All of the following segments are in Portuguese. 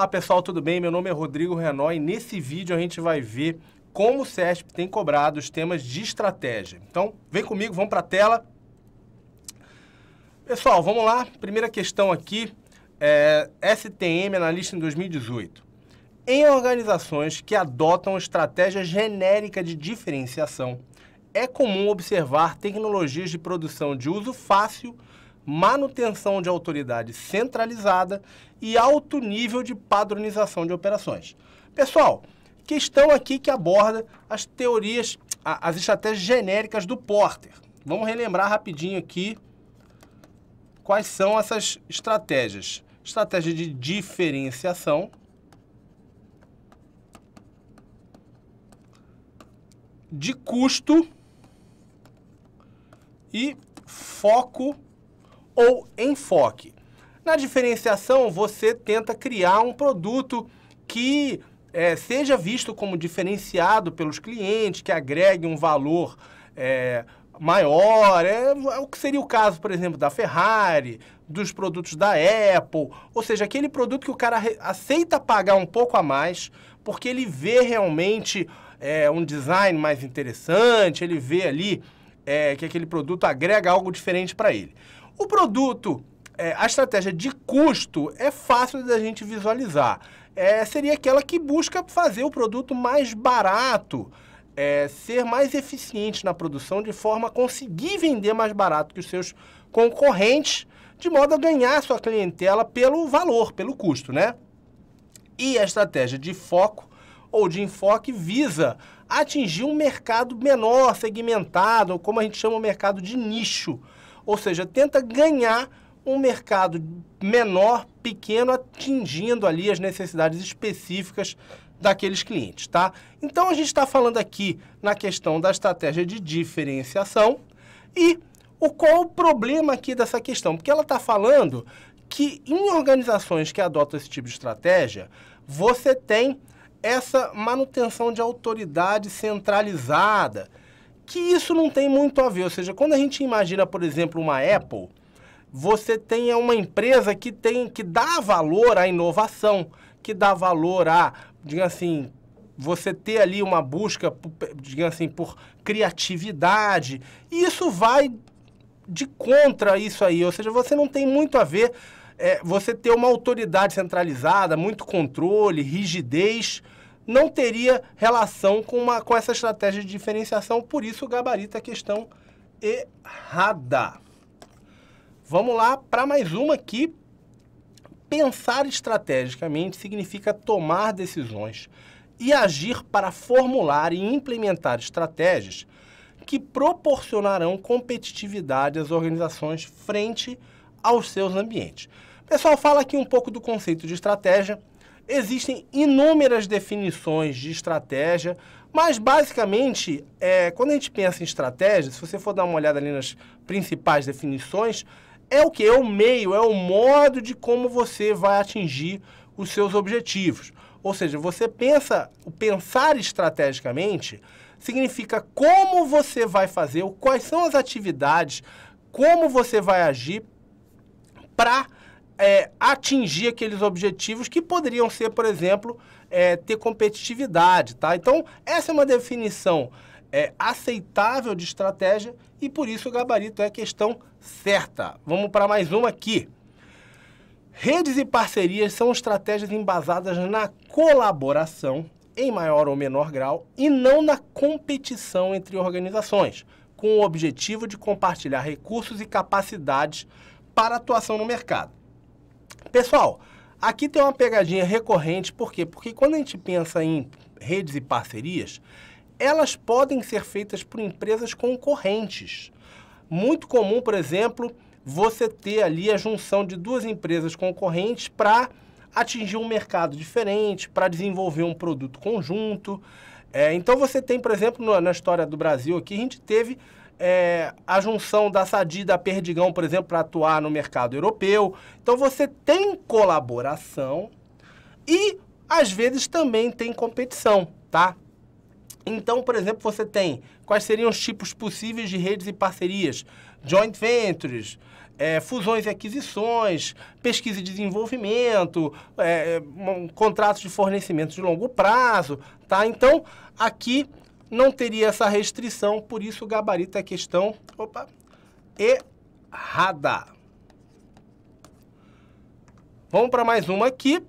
Olá pessoal, tudo bem? Meu nome é Rodrigo Renó e nesse vídeo a gente vai ver como o CESP tem cobrado os temas de estratégia. Então, vem comigo, vamos para a tela. Pessoal, vamos lá. Primeira questão aqui, é, STM, analista em 2018. Em organizações que adotam estratégia genérica de diferenciação, é comum observar tecnologias de produção de uso fácil manutenção de autoridade centralizada e alto nível de padronização de operações. Pessoal, questão aqui que aborda as teorias, as estratégias genéricas do Porter. Vamos relembrar rapidinho aqui quais são essas estratégias. Estratégia de diferenciação, de custo e foco ou enfoque. Na diferenciação, você tenta criar um produto que é, seja visto como diferenciado pelos clientes, que agregue um valor é, maior. É, é, o que seria o caso, por exemplo, da Ferrari, dos produtos da Apple. Ou seja, aquele produto que o cara aceita pagar um pouco a mais, porque ele vê realmente é, um design mais interessante, ele vê ali é, que aquele produto agrega algo diferente para ele. O produto, é, a estratégia de custo é fácil da gente visualizar. É, seria aquela que busca fazer o produto mais barato, é, ser mais eficiente na produção, de forma a conseguir vender mais barato que os seus concorrentes, de modo a ganhar sua clientela pelo valor, pelo custo, né? E a estratégia de foco ou de enfoque visa atingir um mercado menor, segmentado, como a gente chama o mercado de nicho ou seja, tenta ganhar um mercado menor, pequeno, atingindo ali as necessidades específicas daqueles clientes, tá? Então a gente está falando aqui na questão da estratégia de diferenciação e o qual o problema aqui dessa questão, porque ela está falando que em organizações que adotam esse tipo de estratégia, você tem essa manutenção de autoridade centralizada que isso não tem muito a ver. Ou seja, quando a gente imagina, por exemplo, uma Apple, você tem uma empresa que tem que dá valor à inovação, que dá valor a, digamos assim, você ter ali uma busca, digamos assim, por criatividade. E isso vai de contra isso aí. Ou seja, você não tem muito a ver é, você ter uma autoridade centralizada, muito controle, rigidez não teria relação com, uma, com essa estratégia de diferenciação, por isso o gabarito é questão errada. Vamos lá para mais uma aqui. Pensar estrategicamente significa tomar decisões e agir para formular e implementar estratégias que proporcionarão competitividade às organizações frente aos seus ambientes. pessoal fala aqui um pouco do conceito de estratégia, Existem inúmeras definições de estratégia, mas basicamente, é, quando a gente pensa em estratégia, se você for dar uma olhada ali nas principais definições, é o que? É o meio, é o modo de como você vai atingir os seus objetivos. Ou seja, você pensa, pensar estrategicamente significa como você vai fazer, quais são as atividades, como você vai agir para é, atingir aqueles objetivos que poderiam ser, por exemplo, é, ter competitividade, tá? Então, essa é uma definição é, aceitável de estratégia e por isso o gabarito é a questão certa. Vamos para mais uma aqui. Redes e parcerias são estratégias embasadas na colaboração, em maior ou menor grau, e não na competição entre organizações, com o objetivo de compartilhar recursos e capacidades para atuação no mercado. Pessoal, aqui tem uma pegadinha recorrente, por quê? Porque quando a gente pensa em redes e parcerias, elas podem ser feitas por empresas concorrentes. Muito comum, por exemplo, você ter ali a junção de duas empresas concorrentes para atingir um mercado diferente, para desenvolver um produto conjunto. É, então você tem, por exemplo, na história do Brasil aqui, a gente teve é, a junção da Sadi da Perdigão, por exemplo, para atuar no mercado europeu. Então você tem colaboração e às vezes também tem competição, tá? Então, por exemplo, você tem quais seriam os tipos possíveis de redes e parcerias? Joint ventures, é, fusões e aquisições, pesquisa e desenvolvimento, é, é um, contratos de fornecimento de longo prazo, tá? Então, aqui não teria essa restrição, por isso o gabarito é questão opa, errada. Vamos para mais uma aqui.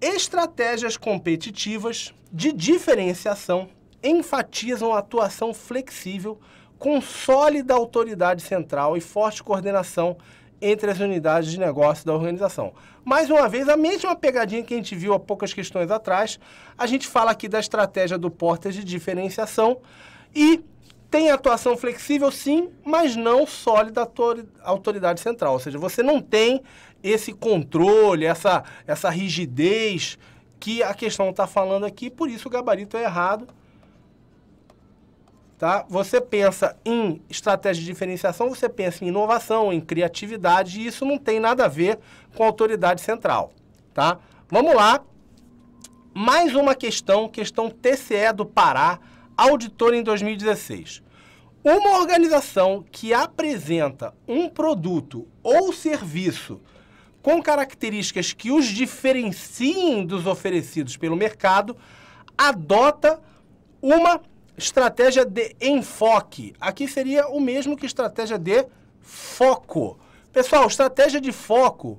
Estratégias competitivas de diferenciação enfatizam a atuação flexível com sólida autoridade central e forte coordenação entre as unidades de negócio da organização. Mais uma vez, a mesma pegadinha que a gente viu há poucas questões atrás, a gente fala aqui da estratégia do Portas de diferenciação e tem atuação flexível, sim, mas não sólida autoridade central. Ou seja, você não tem esse controle, essa, essa rigidez que a questão está falando aqui, por isso o gabarito é errado. Tá? Você pensa em estratégia de diferenciação, você pensa em inovação, em criatividade, e isso não tem nada a ver com a autoridade central. Tá? Vamos lá. Mais uma questão, questão TCE do Pará, auditor em 2016. Uma organização que apresenta um produto ou serviço com características que os diferenciem dos oferecidos pelo mercado adota uma Estratégia de enfoque. Aqui seria o mesmo que estratégia de foco. Pessoal, estratégia de foco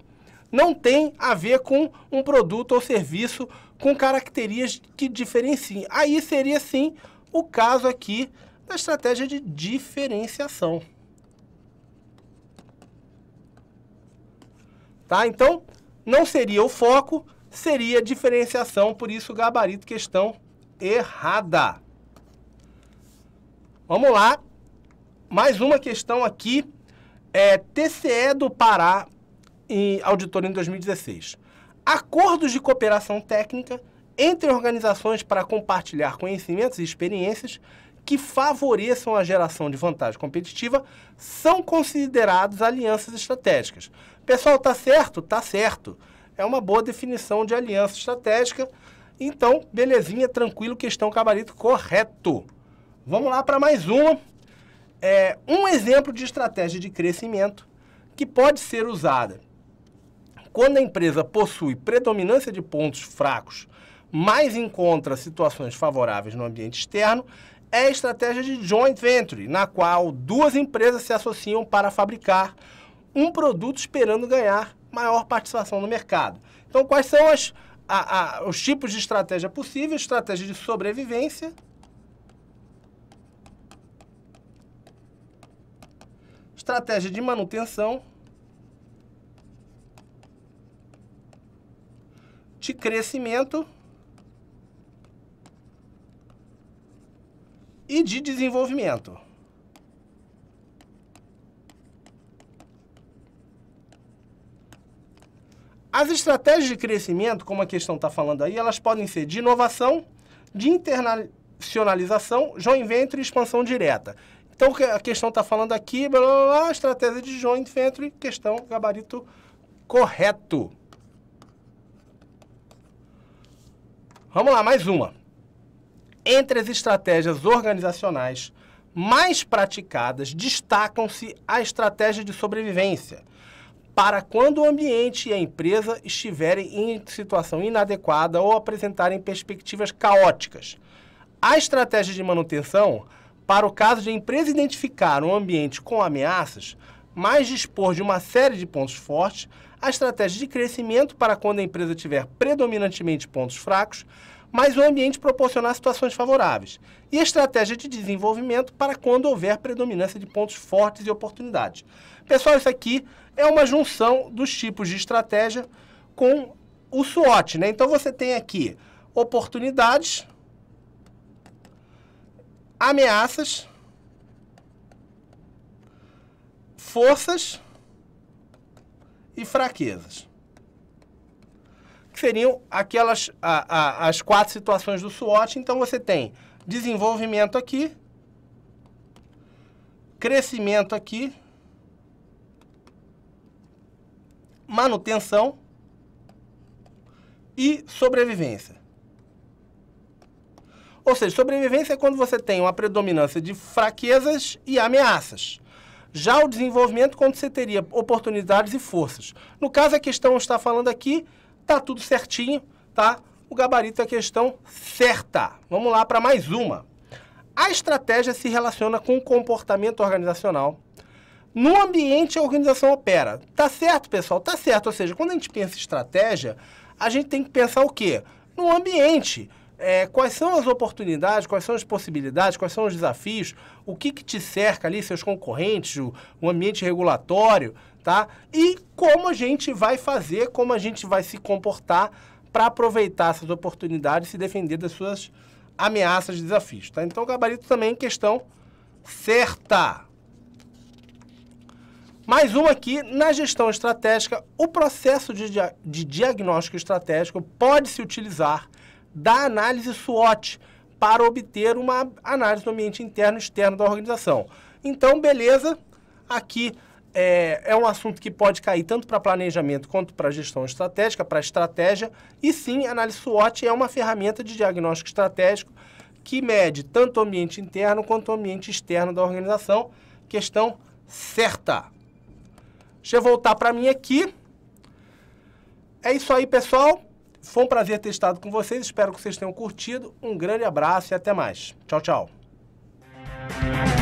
não tem a ver com um produto ou serviço com características que diferenciem. Aí seria sim o caso aqui da estratégia de diferenciação. Tá? Então, não seria o foco, seria diferenciação, por isso gabarito questão errada. Vamos lá. Mais uma questão aqui. É, TCE do Pará em auditoria em 2016. Acordos de cooperação técnica entre organizações para compartilhar conhecimentos e experiências que favoreçam a geração de vantagem competitiva são considerados alianças estratégicas. Pessoal, tá certo? Tá certo. É uma boa definição de aliança estratégica. Então, belezinha, tranquilo, questão cabarito correto. Vamos lá para mais uma. É um exemplo de estratégia de crescimento que pode ser usada quando a empresa possui predominância de pontos fracos, mas encontra situações favoráveis no ambiente externo, é a estratégia de joint venture, na qual duas empresas se associam para fabricar um produto esperando ganhar maior participação no mercado. Então, quais são as, a, a, os tipos de estratégia possíveis? Estratégia de sobrevivência, estratégia de manutenção, de crescimento e de desenvolvimento. As estratégias de crescimento, como a questão está falando aí, elas podem ser de inovação, de internacionalização, joint venture e expansão direta. Então, a questão está falando aqui, blá, blá, blá, estratégia de joint venture, questão, gabarito correto. Vamos lá, mais uma. Entre as estratégias organizacionais mais praticadas, destacam-se a estratégia de sobrevivência, para quando o ambiente e a empresa estiverem em situação inadequada ou apresentarem perspectivas caóticas. A estratégia de manutenção para o caso de a empresa identificar um ambiente com ameaças, mais dispor de uma série de pontos fortes, a estratégia de crescimento para quando a empresa tiver predominantemente pontos fracos, mas o ambiente proporcionar situações favoráveis, e a estratégia de desenvolvimento para quando houver predominância de pontos fortes e oportunidades. Pessoal, isso aqui é uma junção dos tipos de estratégia com o SWOT, né? Então você tem aqui oportunidades, ameaças, forças e fraquezas. Que seriam aquelas a, a, as quatro situações do SWOT. Então você tem desenvolvimento aqui, crescimento aqui, manutenção e sobrevivência. Ou seja, sobrevivência é quando você tem uma predominância de fraquezas e ameaças. Já o desenvolvimento, quando você teria oportunidades e forças. No caso, a questão está falando aqui, tá tudo certinho, tá? O gabarito é a questão certa. Vamos lá para mais uma. A estratégia se relaciona com o comportamento organizacional no ambiente a organização opera. Tá certo, pessoal? Tá certo. Ou seja, quando a gente pensa em estratégia, a gente tem que pensar o quê? No ambiente é, quais são as oportunidades, quais são as possibilidades, quais são os desafios, o que, que te cerca ali, seus concorrentes, o, o, ambiente regulatório, tá? E como a gente vai fazer, como a gente vai se comportar para aproveitar essas oportunidades e se defender das suas ameaças e desafios, tá? Então, o gabarito também é questão certa. Mais uma aqui, na gestão estratégica, o processo de, de diagnóstico estratégico pode se utilizar da análise SWOT para obter uma análise do ambiente interno e externo da organização. Então, beleza, aqui é, é um assunto que pode cair tanto para planejamento quanto para gestão estratégica, para estratégia, e sim, a análise SWOT é uma ferramenta de diagnóstico estratégico que mede tanto o ambiente interno quanto o ambiente externo da organização. Questão certa. Deixa eu voltar para mim aqui. É isso aí, pessoal. Foi um prazer ter estado com vocês, espero que vocês tenham curtido. Um grande abraço e até mais. Tchau, tchau.